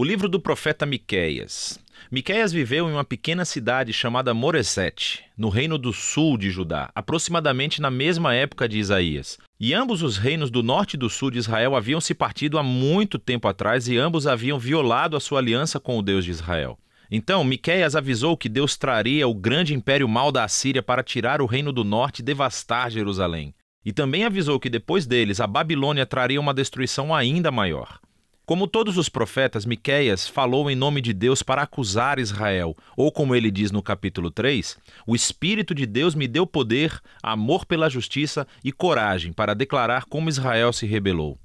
O livro do profeta Miqueias. Miqueias viveu em uma pequena cidade chamada Moresete, no reino do sul de Judá, aproximadamente na mesma época de Isaías. E ambos os reinos do norte e do sul de Israel haviam se partido há muito tempo atrás e ambos haviam violado a sua aliança com o Deus de Israel. Então, Miqueias avisou que Deus traria o grande império mal da Assíria para tirar o reino do norte e devastar Jerusalém. E também avisou que depois deles a Babilônia traria uma destruição ainda maior. Como todos os profetas, Miqueias falou em nome de Deus para acusar Israel, ou como ele diz no capítulo 3, o espírito de Deus me deu poder, amor pela justiça e coragem para declarar como Israel se rebelou.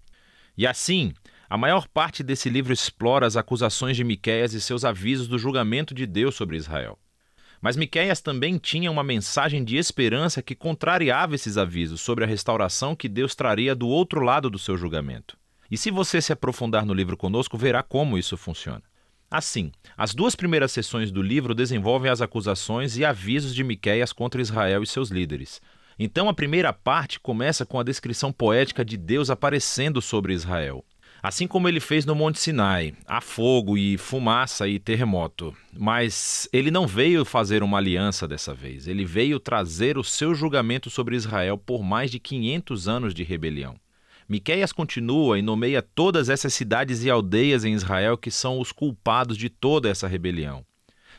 E assim, a maior parte desse livro explora as acusações de Miqueias e seus avisos do julgamento de Deus sobre Israel. Mas Miqueias também tinha uma mensagem de esperança que contrariava esses avisos sobre a restauração que Deus traria do outro lado do seu julgamento. E se você se aprofundar no livro conosco, verá como isso funciona. Assim, as duas primeiras sessões do livro desenvolvem as acusações e avisos de Miqueias contra Israel e seus líderes. Então a primeira parte começa com a descrição poética de Deus aparecendo sobre Israel. Assim como ele fez no Monte Sinai, há fogo e fumaça e terremoto. Mas ele não veio fazer uma aliança dessa vez, ele veio trazer o seu julgamento sobre Israel por mais de 500 anos de rebelião. Miqueias continua e nomeia todas essas cidades e aldeias em Israel que são os culpados de toda essa rebelião.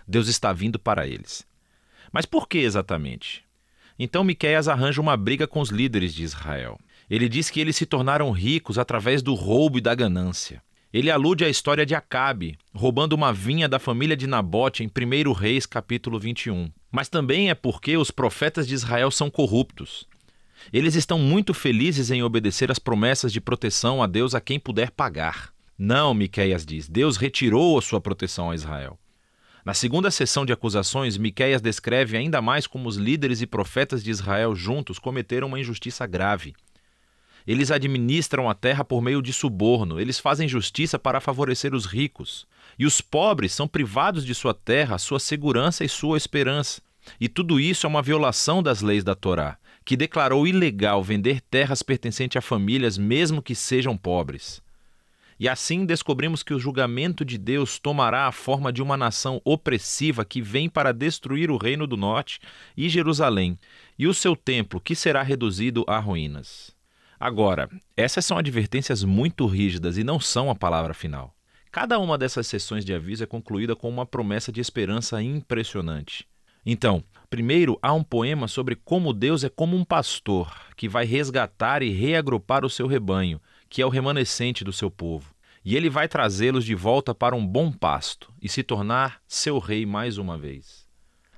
Deus está vindo para eles. Mas por que exatamente? Então Miqueias arranja uma briga com os líderes de Israel. Ele diz que eles se tornaram ricos através do roubo e da ganância. Ele alude à história de Acabe, roubando uma vinha da família de Nabote em 1 Reis capítulo 21. Mas também é porque os profetas de Israel são corruptos. Eles estão muito felizes em obedecer às promessas de proteção a Deus a quem puder pagar. Não, Miqueias diz, Deus retirou a sua proteção a Israel. Na segunda sessão de acusações, Miqueias descreve ainda mais como os líderes e profetas de Israel juntos cometeram uma injustiça grave. Eles administram a terra por meio de suborno, eles fazem justiça para favorecer os ricos. E os pobres são privados de sua terra, sua segurança e sua esperança. E tudo isso é uma violação das leis da Torá que declarou ilegal vender terras pertencentes a famílias, mesmo que sejam pobres. E assim descobrimos que o julgamento de Deus tomará a forma de uma nação opressiva que vem para destruir o Reino do Norte e Jerusalém, e o seu templo, que será reduzido a ruínas. Agora, essas são advertências muito rígidas e não são a palavra final. Cada uma dessas sessões de aviso é concluída com uma promessa de esperança impressionante. Então, primeiro há um poema sobre como Deus é como um pastor que vai resgatar e reagrupar o seu rebanho, que é o remanescente do seu povo. E ele vai trazê-los de volta para um bom pasto e se tornar seu rei mais uma vez.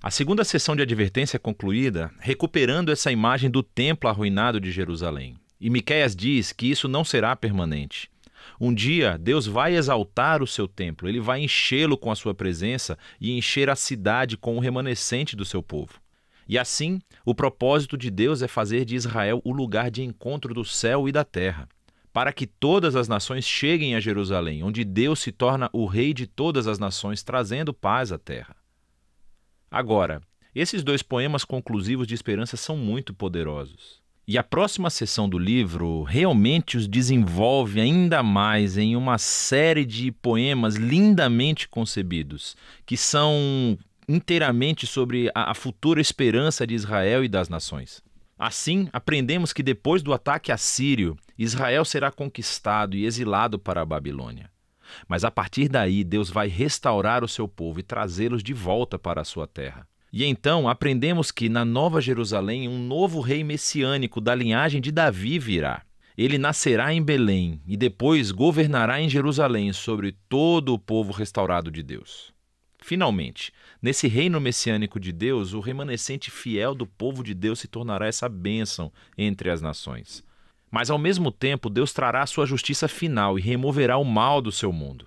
A segunda sessão de advertência é concluída recuperando essa imagem do templo arruinado de Jerusalém. E Miqueias diz que isso não será permanente. Um dia, Deus vai exaltar o seu templo, ele vai enchê-lo com a sua presença e encher a cidade com o remanescente do seu povo. E assim, o propósito de Deus é fazer de Israel o lugar de encontro do céu e da terra, para que todas as nações cheguem a Jerusalém, onde Deus se torna o rei de todas as nações, trazendo paz à terra. Agora, esses dois poemas conclusivos de esperança são muito poderosos. E a próxima sessão do livro realmente os desenvolve ainda mais em uma série de poemas lindamente concebidos, que são inteiramente sobre a, futura esperança de Israel e das nações. Assim, aprendemos que depois do ataque assírio, Israel será conquistado e exilado para a Babilônia. Mas a partir daí, Deus vai restaurar o seu povo e trazê-los de volta para a sua terra. E então aprendemos que na Nova Jerusalém um novo rei messiânico da linhagem de Davi virá. Ele nascerá em Belém e depois governará em Jerusalém sobre todo o povo restaurado de Deus. Finalmente, nesse reino messiânico de Deus, o remanescente fiel do povo de Deus se tornará essa bênção entre as nações. Mas ao mesmo tempo, Deus trará sua justiça final e removerá o mal do seu mundo.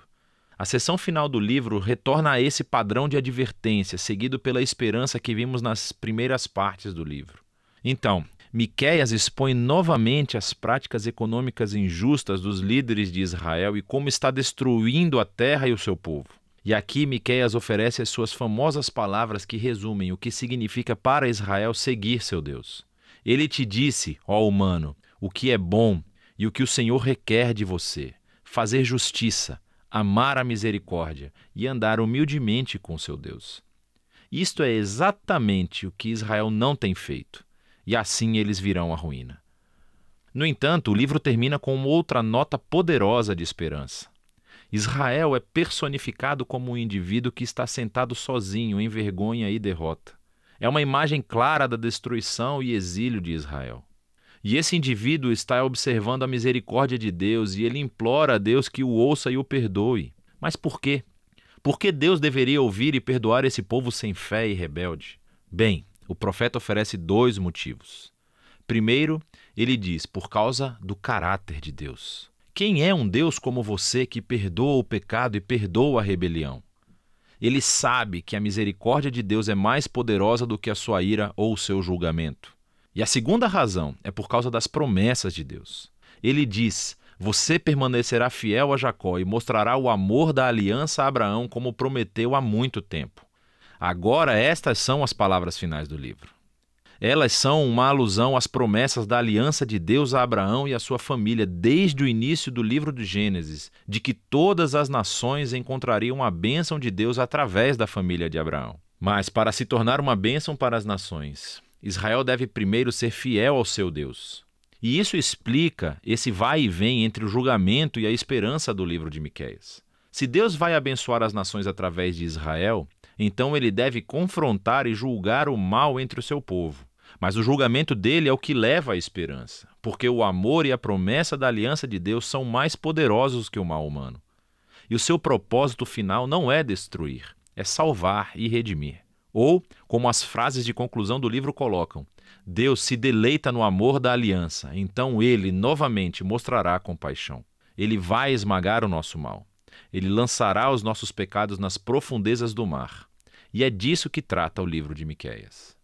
A seção final do livro retorna a esse padrão de advertência, seguido pela esperança que vimos nas primeiras partes do livro. Então, Miqueias expõe novamente as práticas econômicas injustas dos líderes de Israel e como está destruindo a terra e o seu povo. E aqui Miqueias oferece as suas famosas palavras que resumem o que significa para Israel seguir seu Deus. Ele te disse, ó humano, o que é bom e o que o Senhor requer de você: fazer justiça, amar a misericórdia e andar humildemente com seu Deus. Isto é exatamente o que Israel não tem feito, e assim eles virão à ruína. No entanto, o livro termina com outra nota poderosa de esperança. Israel é personificado como um indivíduo que está sentado sozinho, em vergonha e derrota. É uma imagem clara da destruição e exílio de Israel. E esse indivíduo está observando a misericórdia de Deus e ele implora a Deus que o ouça e o perdoe. Mas por quê? Por que Deus deveria ouvir e perdoar esse povo sem fé e rebelde? Bem, o profeta oferece dois motivos. Primeiro, ele diz: por causa do caráter de Deus. Quem é um Deus como você que perdoa o pecado e perdoa a rebelião? Ele sabe que a misericórdia de Deus é mais poderosa do que a sua ira ou o seu julgamento. E a segunda razão é por causa das promessas de Deus. Ele diz: Você permanecerá fiel a Jacó e mostrará o amor da aliança a Abraão, como prometeu há muito tempo. Agora, estas são as palavras finais do livro. Elas são uma alusão às promessas da aliança de Deus a Abraão e a sua família desde o início do livro de Gênesis, de que todas as nações encontrariam a bênção de Deus através da família de Abraão. Mas para se tornar uma bênção para as nações, Israel deve primeiro ser fiel ao seu Deus. E isso explica esse vai e vem entre o julgamento e a esperança do livro de Miqueias. Se Deus vai abençoar as nações através de Israel, então ele deve confrontar e julgar o mal entre o seu povo. Mas o julgamento dele é o que leva à esperança, porque o amor e a promessa da aliança de Deus são mais poderosos que o mal humano. E o seu propósito final não é destruir, é salvar e redimir. Ou, como as frases de conclusão do livro colocam, Deus se deleita no amor da aliança, então ele novamente mostrará compaixão. Ele vai esmagar o nosso mal. Ele lançará os nossos pecados nas profundezas do mar. E é disso que trata o livro de Miqueias.